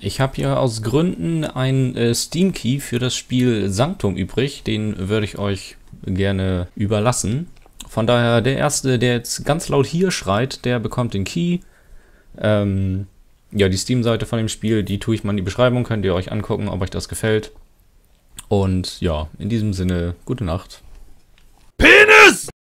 Ich habe hier aus Gründen ein äh, Steam Key für das Spiel Sanctum übrig. Den würde ich euch gerne überlassen. Von daher, der Erste, der jetzt ganz laut hier schreit, der bekommt den Key. Ähm, ja, die Steam-Seite von dem Spiel, die tue ich mal in die Beschreibung. Könnt ihr euch angucken, ob euch das gefällt. Und ja, in diesem Sinne, gute Nacht.